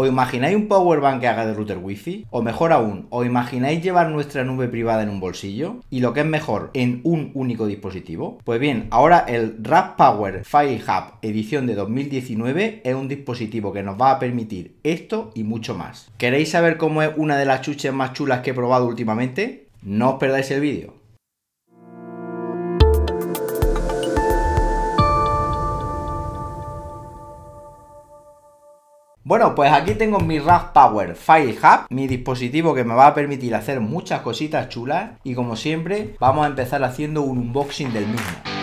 ¿O imagináis un power bank que haga de router wifi? O mejor aún, ¿o imagináis llevar nuestra nube privada en un bolsillo? Y lo que es mejor, en un único dispositivo. Pues bien, ahora el Rap Power File Hub edición de 2019 es un dispositivo que nos va a permitir esto y mucho más. ¿Queréis saber cómo es una de las chuches más chulas que he probado últimamente? No os perdáis el vídeo. Bueno, pues aquí tengo mi RAF Power File Hub, mi dispositivo que me va a permitir hacer muchas cositas chulas y como siempre vamos a empezar haciendo un unboxing del mismo.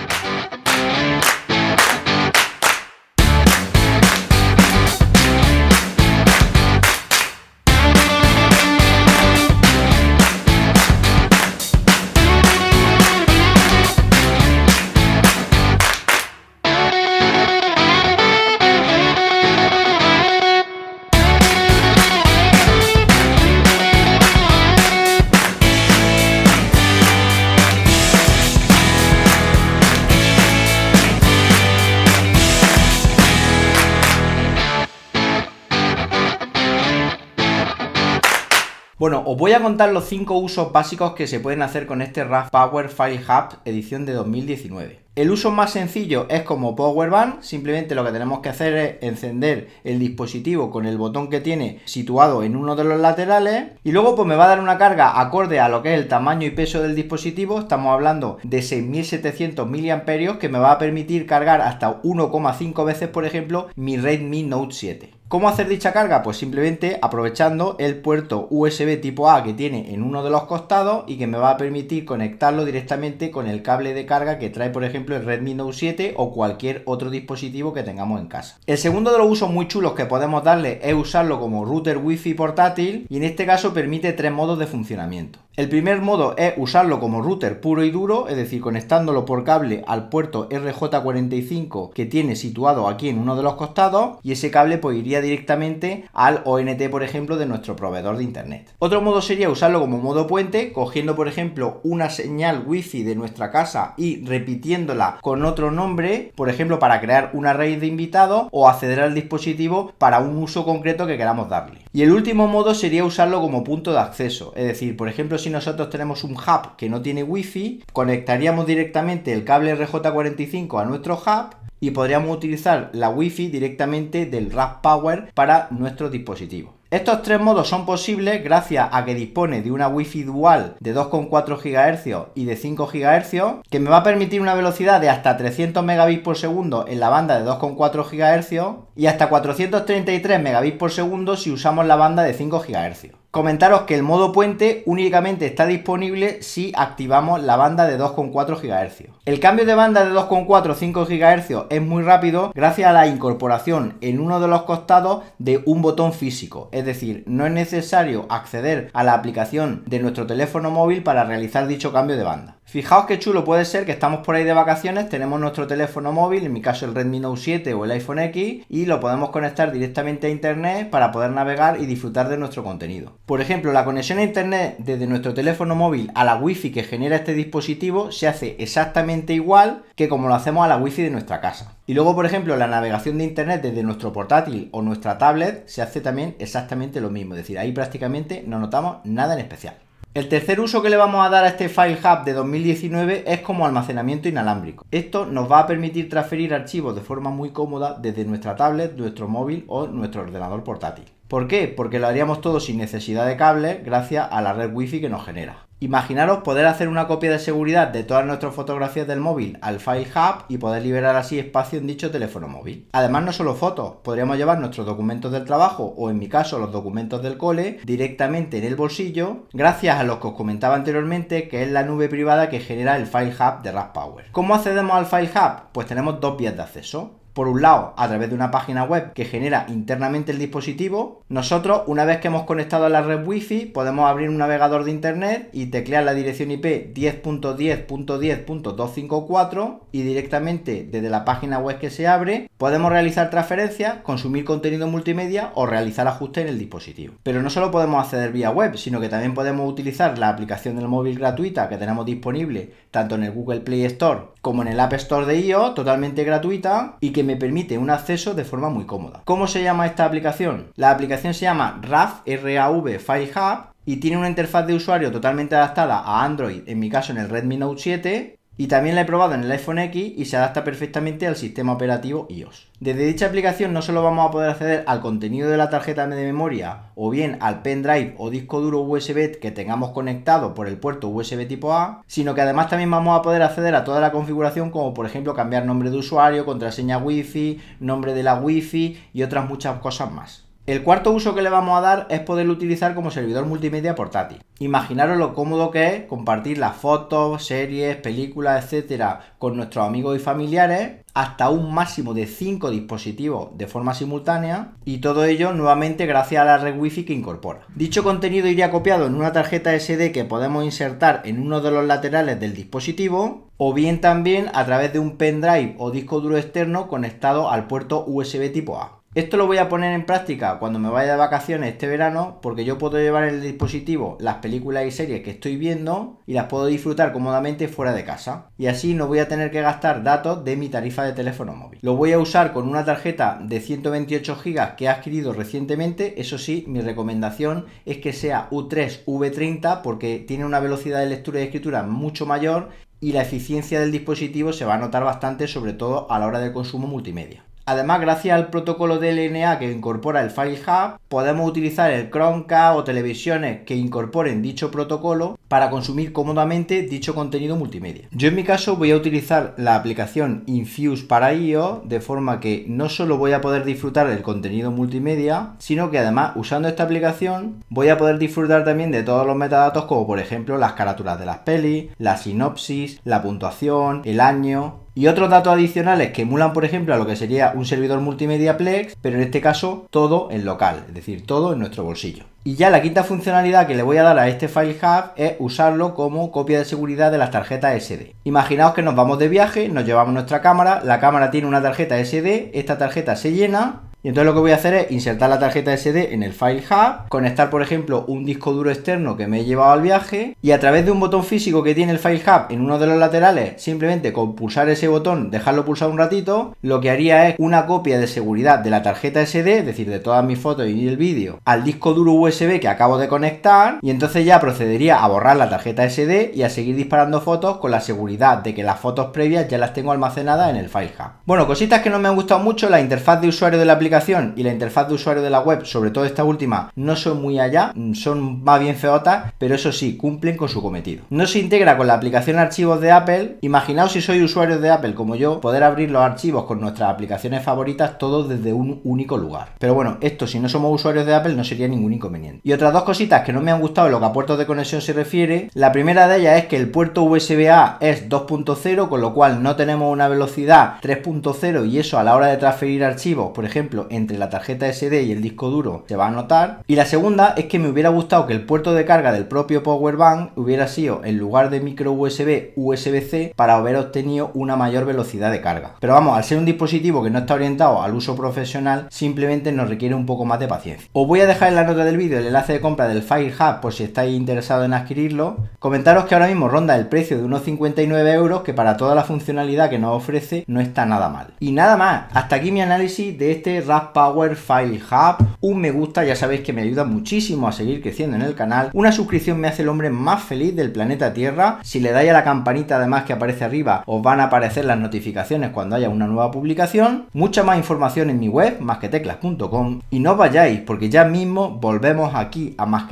Bueno, os voy a contar los 5 usos básicos que se pueden hacer con este RAF Power File Hub edición de 2019. El uso más sencillo es como Power Bank, simplemente lo que tenemos que hacer es encender el dispositivo con el botón que tiene situado en uno de los laterales y luego pues me va a dar una carga acorde a lo que es el tamaño y peso del dispositivo, estamos hablando de 6700 mAh que me va a permitir cargar hasta 1,5 veces por ejemplo mi Redmi Note 7. ¿Cómo hacer dicha carga? Pues simplemente aprovechando el puerto USB tipo A que tiene en uno de los costados y que me va a permitir conectarlo directamente con el cable de carga que trae por ejemplo el Redmi Note 7 o cualquier otro dispositivo que tengamos en casa. El segundo de los usos muy chulos que podemos darle es usarlo como router wifi portátil y en este caso permite tres modos de funcionamiento. El primer modo es usarlo como router puro y duro, es decir, conectándolo por cable al puerto RJ45 que tiene situado aquí en uno de los costados y ese cable pues, iría directamente al ONT, por ejemplo, de nuestro proveedor de internet. Otro modo sería usarlo como modo puente, cogiendo, por ejemplo, una señal wifi de nuestra casa y repitiéndola con otro nombre, por ejemplo, para crear una raíz de invitados o acceder al dispositivo para un uso concreto que queramos darle. Y el último modo sería usarlo como punto de acceso. Es decir, por ejemplo, si nosotros tenemos un hub que no tiene wifi, conectaríamos directamente el cable RJ45 a nuestro hub y podríamos utilizar la wifi directamente del RAP Power para nuestro dispositivo. Estos tres modos son posibles gracias a que dispone de una Wi-Fi dual de 2,4 GHz y de 5 GHz, que me va a permitir una velocidad de hasta 300 Mbps en la banda de 2,4 GHz y hasta 433 Mbps si usamos la banda de 5 GHz. Comentaros que el modo puente únicamente está disponible si activamos la banda de 2,4 GHz. El cambio de banda de 2,4 5 GHz es muy rápido gracias a la incorporación en uno de los costados de un botón físico, es decir, no es necesario acceder a la aplicación de nuestro teléfono móvil para realizar dicho cambio de banda. Fijaos qué chulo puede ser que estamos por ahí de vacaciones, tenemos nuestro teléfono móvil, en mi caso el Redmi Note 7 o el iPhone X, y lo podemos conectar directamente a internet para poder navegar y disfrutar de nuestro contenido. Por ejemplo, la conexión a internet desde nuestro teléfono móvil a la wifi que genera este dispositivo se hace exactamente igual que como lo hacemos a la wifi de nuestra casa. Y luego, por ejemplo, la navegación de internet desde nuestro portátil o nuestra tablet se hace también exactamente lo mismo, es decir, ahí prácticamente no notamos nada en especial. El tercer uso que le vamos a dar a este File Hub de 2019 es como almacenamiento inalámbrico. Esto nos va a permitir transferir archivos de forma muy cómoda desde nuestra tablet, nuestro móvil o nuestro ordenador portátil. ¿Por qué? Porque lo haríamos todo sin necesidad de cable, gracias a la red wifi que nos genera. Imaginaros poder hacer una copia de seguridad de todas nuestras fotografías del móvil al File Hub y poder liberar así espacio en dicho teléfono móvil. Además, no solo fotos, podríamos llevar nuestros documentos del trabajo o en mi caso los documentos del cole directamente en el bolsillo, gracias a lo que os comentaba anteriormente, que es la nube privada que genera el File Hub de Rasppower. ¿Cómo accedemos al File Hub? Pues tenemos dos vías de acceso. Por un lado, a través de una página web que genera internamente el dispositivo, nosotros, una vez que hemos conectado a la red Wi-Fi, podemos abrir un navegador de Internet y teclear la dirección IP 10.10.10.254 y directamente desde la página web que se abre, podemos realizar transferencias, consumir contenido multimedia o realizar ajustes en el dispositivo. Pero no solo podemos acceder vía web, sino que también podemos utilizar la aplicación del móvil gratuita que tenemos disponible tanto en el Google Play Store como en el App Store de iOS, totalmente gratuita y que me permite un acceso de forma muy cómoda. ¿Cómo se llama esta aplicación? La aplicación se llama RAV, Rav Hub y tiene una interfaz de usuario totalmente adaptada a Android, en mi caso en el Redmi Note 7, y también la he probado en el iPhone X y se adapta perfectamente al sistema operativo iOS. Desde dicha aplicación no solo vamos a poder acceder al contenido de la tarjeta de memoria o bien al pendrive o disco duro USB que tengamos conectado por el puerto USB tipo A, sino que además también vamos a poder acceder a toda la configuración como por ejemplo cambiar nombre de usuario, contraseña Wi-Fi, nombre de la Wi-Fi y otras muchas cosas más. El cuarto uso que le vamos a dar es poderlo utilizar como servidor multimedia portátil. Imaginaros lo cómodo que es compartir las fotos, series, películas, etcétera, con nuestros amigos y familiares hasta un máximo de 5 dispositivos de forma simultánea y todo ello nuevamente gracias a la red Wi-Fi que incorpora. Dicho contenido iría copiado en una tarjeta SD que podemos insertar en uno de los laterales del dispositivo o bien también a través de un pendrive o disco duro externo conectado al puerto USB tipo A. Esto lo voy a poner en práctica cuando me vaya de vacaciones este verano, porque yo puedo llevar en el dispositivo las películas y series que estoy viendo y las puedo disfrutar cómodamente fuera de casa. Y así no voy a tener que gastar datos de mi tarifa de teléfono móvil. Lo voy a usar con una tarjeta de 128 GB que he adquirido recientemente. Eso sí, mi recomendación es que sea U3 V30 porque tiene una velocidad de lectura y escritura mucho mayor y la eficiencia del dispositivo se va a notar bastante, sobre todo a la hora del consumo multimedia. Además, gracias al protocolo DLNA que incorpora el File Hub, podemos utilizar el Chromecast o televisiones que incorporen dicho protocolo para consumir cómodamente dicho contenido multimedia. Yo en mi caso voy a utilizar la aplicación Infuse para iOS de forma que no solo voy a poder disfrutar del contenido multimedia, sino que además usando esta aplicación voy a poder disfrutar también de todos los metadatos como por ejemplo las carátulas de las pelis, la sinopsis, la puntuación, el año, y otros datos adicionales que emulan, por ejemplo, a lo que sería un servidor multimedia Plex, pero en este caso todo en local, es decir, todo en nuestro bolsillo. Y ya la quinta funcionalidad que le voy a dar a este File es usarlo como copia de seguridad de las tarjetas SD. Imaginaos que nos vamos de viaje, nos llevamos nuestra cámara, la cámara tiene una tarjeta SD, esta tarjeta se llena y entonces lo que voy a hacer es insertar la tarjeta SD en el File Hub, conectar por ejemplo un disco duro externo que me he llevado al viaje y a través de un botón físico que tiene el File Hub en uno de los laterales, simplemente con pulsar ese botón, dejarlo pulsar un ratito, lo que haría es una copia de seguridad de la tarjeta SD, es decir, de todas mis fotos y el vídeo, al disco duro USB que acabo de conectar y entonces ya procedería a borrar la tarjeta SD y a seguir disparando fotos con la seguridad de que las fotos previas ya las tengo almacenadas en el File Hub. Bueno, cositas que no me han gustado mucho, la interfaz de usuario de la aplicación y la interfaz de usuario de la web, sobre todo esta última, no son muy allá, mm, son más bien feotas, pero eso sí, cumplen con su cometido. No se integra con la aplicación archivos de Apple. Imaginaos si soy usuario de Apple como yo, poder abrir los archivos con nuestras aplicaciones favoritas todos desde un único lugar. Pero bueno, esto si no somos usuarios de Apple no sería ningún inconveniente. Y otras dos cositas que no me han gustado en lo que a puertos de conexión se refiere, la primera de ellas es que el puerto USB-A es 2.0, con lo cual no tenemos una velocidad 3.0 y eso a la hora de transferir archivos, por ejemplo, entre la tarjeta SD y el disco duro se va a notar. Y la segunda es que me hubiera gustado que el puerto de carga del propio Power Bank hubiera sido en lugar de micro USB, USB-C para haber obtenido una mayor velocidad de carga. Pero vamos, al ser un dispositivo que no está orientado al uso profesional, simplemente nos requiere un poco más de paciencia. Os voy a dejar en la nota del vídeo el enlace de compra del Fire Hub por si estáis interesados en adquirirlo. Comentaros que ahora mismo ronda el precio de unos 59 euros, que para toda la funcionalidad que nos ofrece no está nada mal. Y nada más, hasta aquí mi análisis de este Rap Power File Hub. Un me gusta ya sabéis que me ayuda muchísimo a seguir creciendo en el canal. Una suscripción me hace el hombre más feliz del planeta Tierra. Si le dais a la campanita además que aparece arriba os van a aparecer las notificaciones cuando haya una nueva publicación. Mucha más información en mi web, masqueteclas.com. Y no vayáis porque ya mismo volvemos aquí a Más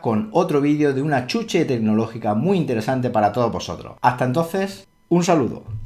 con otro vídeo de una chuche tecnológica muy interesante para todos vosotros. Hasta entonces, un saludo.